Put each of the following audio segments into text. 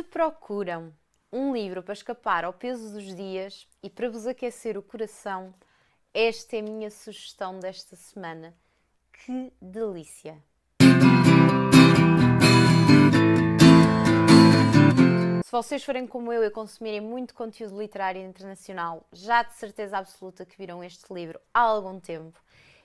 Se procuram um livro para escapar ao peso dos dias e para vos aquecer o coração, esta é a minha sugestão desta semana. Que delícia! Se vocês forem como eu e consumirem muito conteúdo literário internacional, já de certeza absoluta que viram este livro há algum tempo.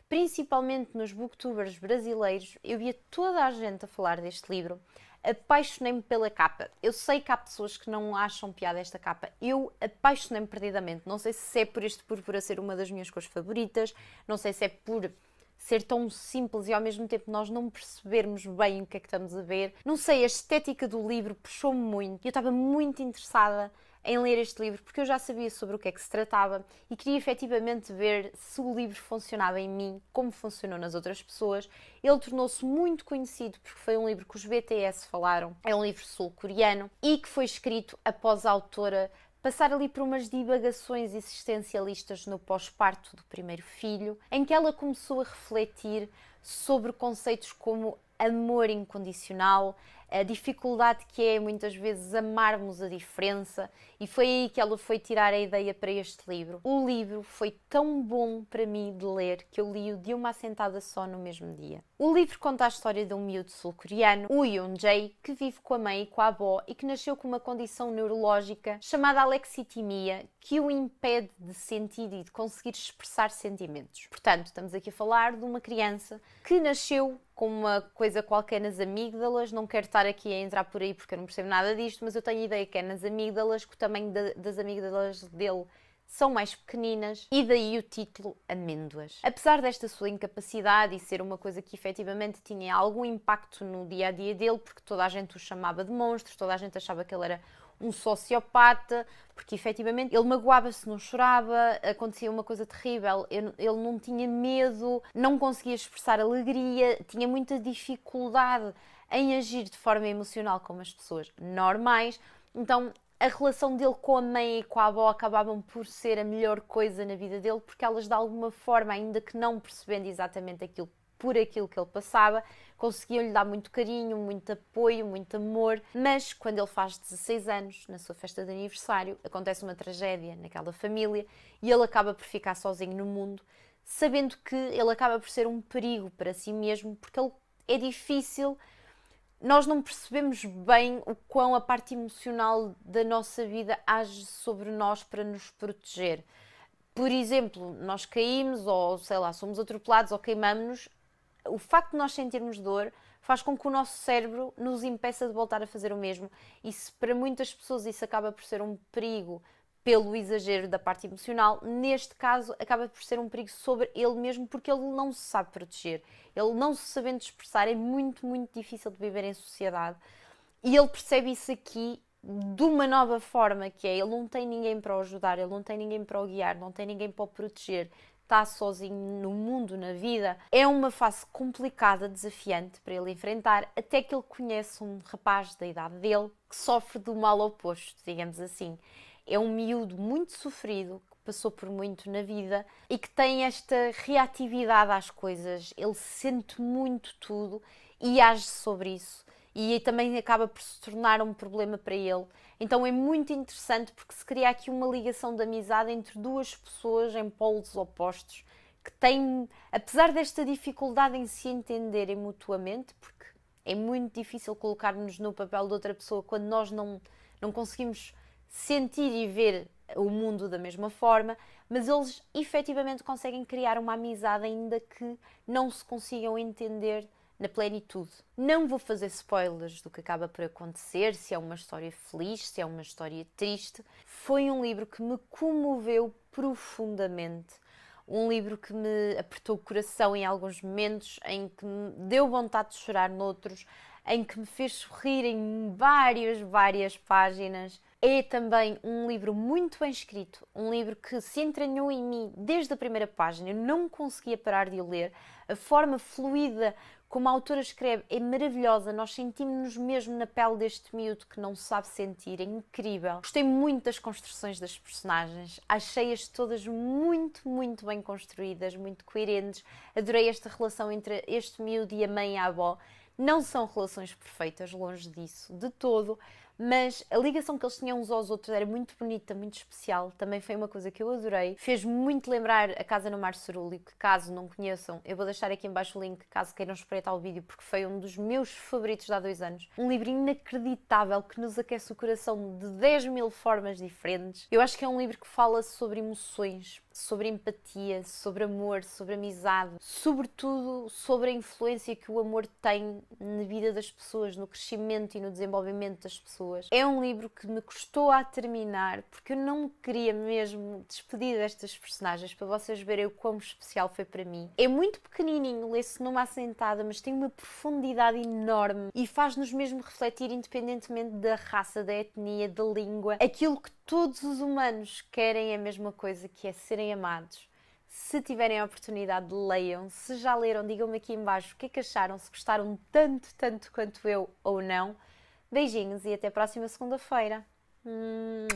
Principalmente nos booktubers brasileiros, eu via toda a gente a falar deste livro, apaixonei-me pela capa. Eu sei que há pessoas que não acham piada esta capa. Eu apaixonei-me perdidamente. Não sei se é por este por ser uma das minhas cores favoritas, não sei se é por ser tão simples e ao mesmo tempo nós não percebermos bem o que é que estamos a ver. Não sei, a estética do livro puxou-me muito. Eu estava muito interessada em ler este livro porque eu já sabia sobre o que é que se tratava e queria efetivamente ver se o livro funcionava em mim como funcionou nas outras pessoas. Ele tornou-se muito conhecido porque foi um livro que os BTS falaram, é um livro sul-coreano e que foi escrito após a autora passar ali por umas divagações existencialistas no pós-parto do primeiro filho, em que ela começou a refletir sobre conceitos como amor incondicional, a dificuldade que é muitas vezes amarmos a diferença, e foi aí que ela foi tirar a ideia para este livro. O livro foi tão bom para mim de ler que eu li-o de uma assentada só no mesmo dia. O livro conta a história de um miúdo sul-coreano, o Yoon Jae, que vive com a mãe e com a avó e que nasceu com uma condição neurológica chamada alexitimia, que o impede de sentir e de conseguir expressar sentimentos. Portanto, estamos aqui a falar de uma criança que nasceu com uma coisa qualquer nas amígdalas, não quero estar aqui a entrar por aí porque eu não percebo nada disto, mas eu tenho ideia que é nas amígdalas, que o tamanho das amígdalas dele são mais pequeninas e daí o título Amêndoas. Apesar desta sua incapacidade e ser uma coisa que efetivamente tinha algum impacto no dia a dia dele, porque toda a gente o chamava de monstro, toda a gente achava que ele era um sociopata, porque efetivamente ele magoava-se, não chorava, acontecia uma coisa terrível, ele não tinha medo, não conseguia expressar alegria, tinha muita dificuldade em agir de forma emocional como as pessoas normais. Então, a relação dele com a mãe e com a avó acabavam por ser a melhor coisa na vida dele, porque elas de alguma forma, ainda que não percebendo exatamente aquilo por aquilo que ele passava, conseguiam-lhe dar muito carinho, muito apoio, muito amor. Mas quando ele faz 16 anos, na sua festa de aniversário, acontece uma tragédia naquela família e ele acaba por ficar sozinho no mundo, sabendo que ele acaba por ser um perigo para si mesmo, porque ele é difícil. Nós não percebemos bem o quão a parte emocional da nossa vida age sobre nós para nos proteger por exemplo, nós caímos ou sei lá, somos atropelados ou queimamos-nos, o facto de nós sentirmos dor faz com que o nosso cérebro nos impeça de voltar a fazer o mesmo. E se para muitas pessoas isso acaba por ser um perigo pelo exagero da parte emocional, neste caso acaba por ser um perigo sobre ele mesmo porque ele não se sabe proteger. Ele não se sabendo expressar é muito, muito difícil de viver em sociedade. E ele percebe isso aqui de uma nova forma que é, ele não tem ninguém para o ajudar, ele não tem ninguém para o guiar, não tem ninguém para o proteger, está sozinho no mundo, na vida. É uma fase complicada, desafiante para ele enfrentar, até que ele conhece um rapaz da idade dele que sofre do mal oposto, digamos assim. É um miúdo muito sofrido, que passou por muito na vida e que tem esta reatividade às coisas. Ele sente muito tudo e age sobre isso e também acaba por se tornar um problema para ele. Então é muito interessante porque se cria aqui uma ligação de amizade entre duas pessoas em polos opostos que têm, apesar desta dificuldade em se entenderem mutuamente, porque é muito difícil colocar-nos no papel de outra pessoa quando nós não, não conseguimos sentir e ver o mundo da mesma forma, mas eles efetivamente conseguem criar uma amizade ainda que não se consigam entender na plenitude. Não vou fazer spoilers do que acaba por acontecer, se é uma história feliz, se é uma história triste. Foi um livro que me comoveu profundamente. Um livro que me apertou o coração em alguns momentos, em que me deu vontade de chorar noutros, em que me fez sorrir em várias, várias páginas. É também um livro muito bem escrito, um livro que se entranhou em mim desde a primeira página. Eu não conseguia parar de o ler. A forma fluida como a autora escreve, é maravilhosa, nós sentimos-nos mesmo na pele deste miúdo que não sabe sentir, é incrível. Gostei muito das construções das personagens, achei-as todas muito, muito bem construídas, muito coerentes. Adorei esta relação entre este miúdo e a mãe e a avó. Não são relações perfeitas, longe disso, de todo, mas a ligação que eles tinham uns aos outros era muito bonita, muito especial. Também foi uma coisa que eu adorei. Fez muito lembrar a Casa no Mar Cerúleo, que caso não conheçam, eu vou deixar aqui embaixo o link caso queiram espreitar o vídeo, porque foi um dos meus favoritos de há dois anos. Um livro inacreditável que nos aquece o coração de 10 mil formas diferentes. Eu acho que é um livro que fala sobre emoções, sobre empatia, sobre amor, sobre amizade, sobretudo sobre a influência que o amor tem na vida das pessoas, no crescimento e no desenvolvimento das pessoas. É um livro que me custou a terminar porque eu não queria mesmo despedir destas personagens para vocês verem o quão especial foi para mim. É muito pequenininho, lê-se numa assentada, mas tem uma profundidade enorme e faz-nos mesmo refletir independentemente da raça, da etnia, da língua, aquilo que Todos os humanos querem a mesma coisa que é serem amados. Se tiverem a oportunidade, leiam. Se já leram, digam-me aqui embaixo o que é que acharam, se gostaram tanto, tanto quanto eu ou não. Beijinhos e até a próxima segunda-feira. Hum.